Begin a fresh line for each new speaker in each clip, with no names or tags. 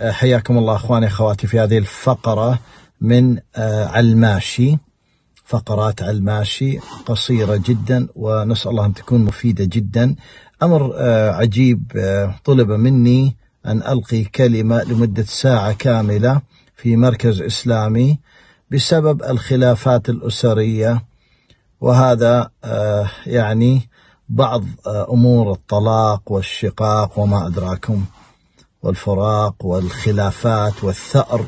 آه، حياكم الله اخواني اخواتي في هذه الفقره من آه، علماشي فقرات علماشي قصيره جدا ونسال الله ان تكون مفيده جدا امر آه، عجيب طلب مني ان القي كلمه لمده ساعه كامله في مركز اسلامي بسبب الخلافات الاسريه وهذا يعني بعض امور الطلاق والشقاق وما ادراكم والفراق والخلافات والثأر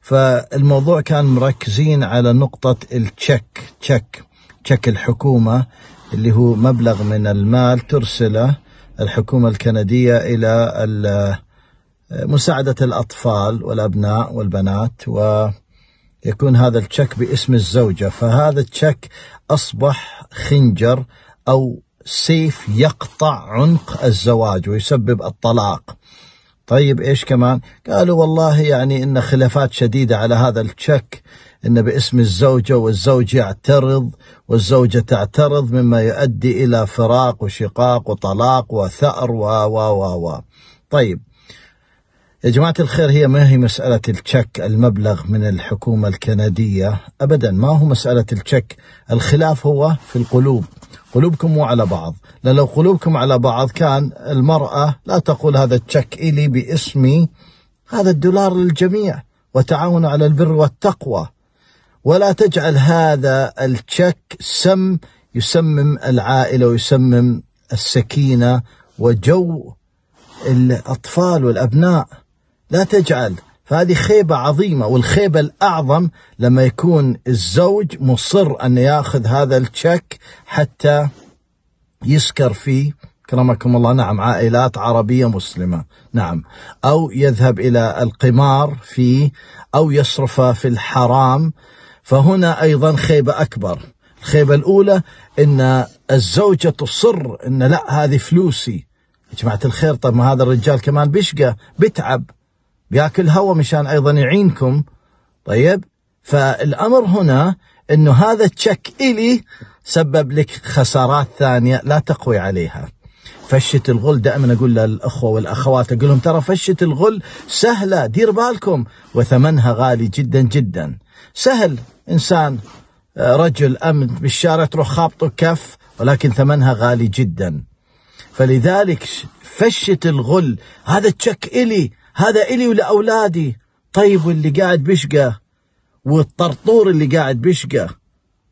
فالموضوع كان مركزين على نقطة التشك تشك تشك الحكومة اللي هو مبلغ من المال ترسله الحكومة الكندية إلى مساعدة الأطفال والأبناء والبنات ويكون هذا التشك باسم الزوجة فهذا التشك أصبح خنجر أو سيف يقطع عنق الزواج ويسبب الطلاق طيب ايش كمان قالوا والله يعني ان خلافات شديده على هذا التشك ان باسم الزوجه والزوج يعترض والزوجه تعترض مما يؤدي الى فراق وشقاق وطلاق وثار و و و طيب يا جماعة الخير هي ما هي مسألة التشك المبلغ من الحكومة الكندية أبدا ما هو مسألة التشك الخلاف هو في القلوب قلوبكم مو على بعض لأن لو قلوبكم على بعض كان المرأة لا تقول هذا التشك إلي باسمي هذا الدولار للجميع وتعاون على البر والتقوى ولا تجعل هذا التشك سم يسمم العائلة ويسمم السكينة وجو الأطفال والأبناء لا تجعل فهذه خيبة عظيمة والخيبة الأعظم لما يكون الزوج مصر أن يأخذ هذا التشك حتى يسكر فيه كرمكم الله نعم عائلات عربية مسلمة نعم أو يذهب إلى القمار فيه أو يصرفه في الحرام فهنا أيضا خيبة أكبر الخيبة الأولى أن الزوجة تصر أن لا هذه فلوسي يا جماعة الخير طب ما هذا الرجال كمان بيشقى بتعب بياكل هواء مشان ايضا يعينكم طيب فالامر هنا انه هذا التشك الي سبب لك خسارات ثانيه لا تقوي عليها. فشه الغل دائما اقول للاخوه والاخوات اقول لهم ترى فشه الغل سهله دير بالكم وثمنها غالي جدا جدا. سهل انسان آه، رجل امن بالشارع تروح خابطه كف ولكن ثمنها غالي جدا. فلذلك فشه الغل هذا تشك الي هذا إلي ولأولادي طيب واللي قاعد بشقه والطرطور اللي قاعد بشقه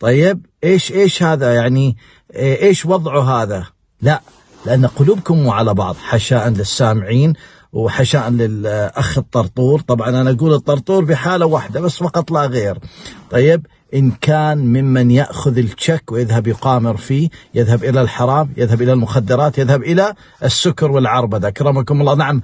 طيب إيش إيش هذا يعني إيه، إيش وضعه هذا لا لأن قلوبكم على بعض حشاء للسامعين وحشاء للأخ الطرطور طبعا أنا أقول الطرطور بحالة واحدة بس فقط لا غير طيب إن كان ممن يأخذ التشك ويذهب يقامر فيه يذهب إلى الحرام يذهب إلى المخدرات يذهب إلى السكر والعربدة أكرمكم الله نعم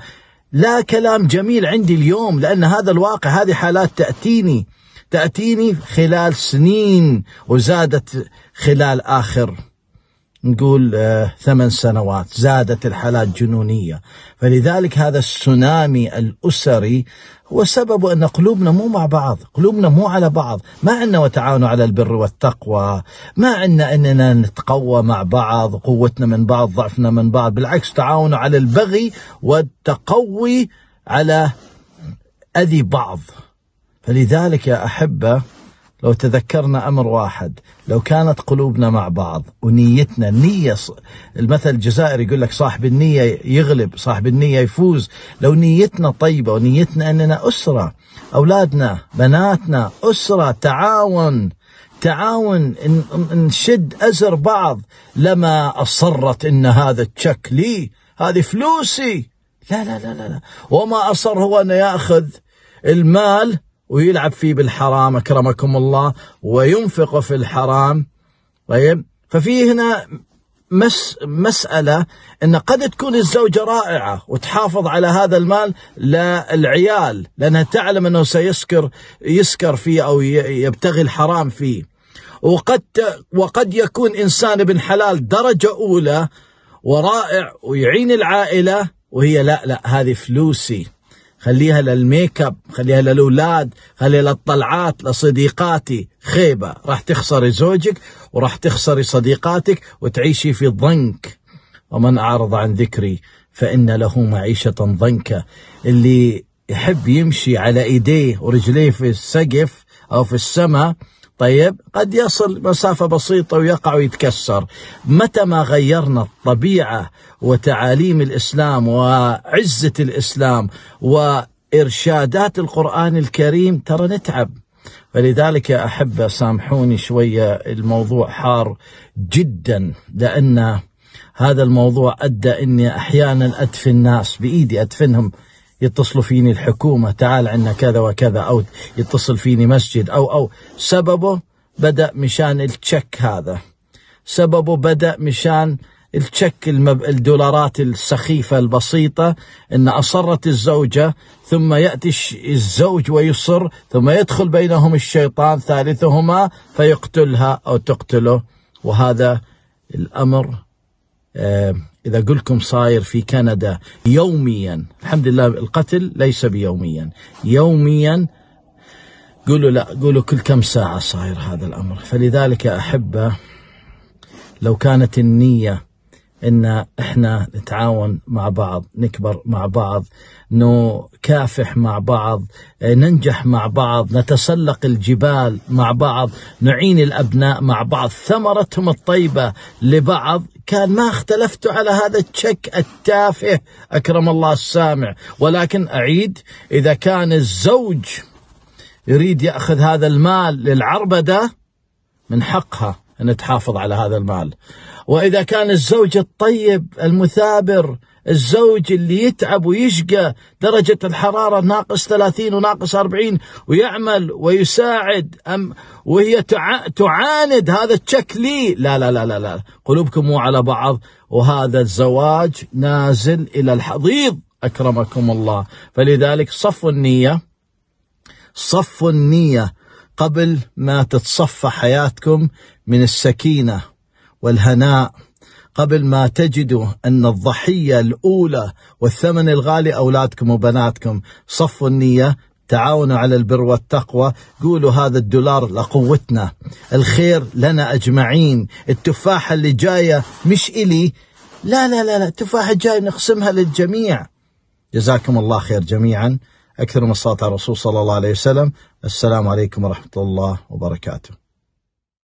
لا كلام جميل عندي اليوم لأن هذا الواقع هذه حالات تأتيني تأتيني خلال سنين وزادت خلال آخر نقول آه ثمان سنوات زادت الحالات جنونية فلذلك هذا السونامي الأسري هو سبب أن قلوبنا مو مع بعض قلوبنا مو على بعض ما عندنا وتعاون على البر والتقوى ما عندنا أننا نتقوى مع بعض قوتنا من بعض ضعفنا من بعض بالعكس تعاون على البغي والتقوي على أذي بعض فلذلك يا أحبة لو تذكرنا أمر واحد لو كانت قلوبنا مع بعض ونيتنا النية المثل الجزائري يقول لك صاحب النية يغلب صاحب النية يفوز لو نيتنا طيبة ونيتنا أننا أسرة أولادنا بناتنا أسرة تعاون تعاون نشد أزر بعض لما أصرت أن هذا التشك لي هذه فلوسي لا لا لا لا وما أصر هو أنه يأخذ المال ويلعب فيه بالحرام أكرمكم الله وينفق في الحرام طيب ففي هنا مس مسألة أن قد تكون الزوجة رائعة وتحافظ على هذا المال للعيال لأنها تعلم أنه سيسكر يسكر فيه أو يبتغي الحرام فيه وقد وقد يكون إنسان ابن حلال درجة أولى ورائع ويعين العائلة وهي لا لا هذه فلوسي خليها للميك اب خليها للاولاد خليها للطلعات لصديقاتي خيبه راح تخسري زوجك وراح تخسري صديقاتك وتعيشي في ضنك ومن اعرض عن ذكري فان له معيشه ضنكا اللي يحب يمشي على ايديه ورجليه في السقف او في السماء طيب قد يصل مسافة بسيطة ويقع ويتكسر متى ما غيرنا الطبيعة وتعاليم الإسلام وعزة الإسلام وإرشادات القرآن الكريم ترى نتعب فلذلك يا أحبة سامحوني شوية الموضوع حار جدا لأن هذا الموضوع أدى أني أحيانا أدفن الناس بإيدي أدفنهم يتصلوا فيني الحكومة تعال عندنا كذا وكذا أو يتصل فيني مسجد أو أو سببه بدأ مشان التشك هذا سببه بدأ مشان التشك المب... الدولارات السخيفة البسيطة أن أصرت الزوجة ثم يأتي الزوج ويصر ثم يدخل بينهم الشيطان ثالثهما فيقتلها أو تقتله وهذا الأمر إذا قلكم صاير في كندا يوميا الحمد لله القتل ليس بيوميا يوميا قولوا لا قولوا كل كم ساعة صاير هذا الأمر فلذلك يا أحبة لو كانت النية ان احنا نتعاون مع بعض نكبر مع بعض نكافح مع بعض ننجح مع بعض نتسلق الجبال مع بعض نعين الابناء مع بعض ثمرتهم الطيبه لبعض كان ما اختلفت على هذا الشك التافه اكرم الله السامع ولكن اعيد اذا كان الزوج يريد ياخذ هذا المال للعربده من حقها أن تحافظ على هذا المال وإذا كان الزوج الطيب المثابر الزوج اللي يتعب ويشقى درجة الحرارة ناقص 30 وناقص 40 ويعمل ويساعد أم وهي تعاند هذا الشك لي لا لا لا لا لا قلوبكم مو على بعض وهذا الزواج نازل إلى الحضيض أكرمكم الله فلذلك صفوا النية صفوا النية قبل ما تتصفى حياتكم من السكينة والهناء قبل ما تجدوا أن الضحية الأولى والثمن الغالي أولادكم وبناتكم صفوا النية تعاونوا على البر والتقوى قولوا هذا الدولار لقوتنا الخير لنا أجمعين التفاحة اللي جاية مش إلي لا لا لا, لا. التفاحة جاية نقسمها للجميع جزاكم الله خير جميعا أكثر من صلاة على الرسول صلى الله عليه وسلم السلام عليكم ورحمة الله وبركاته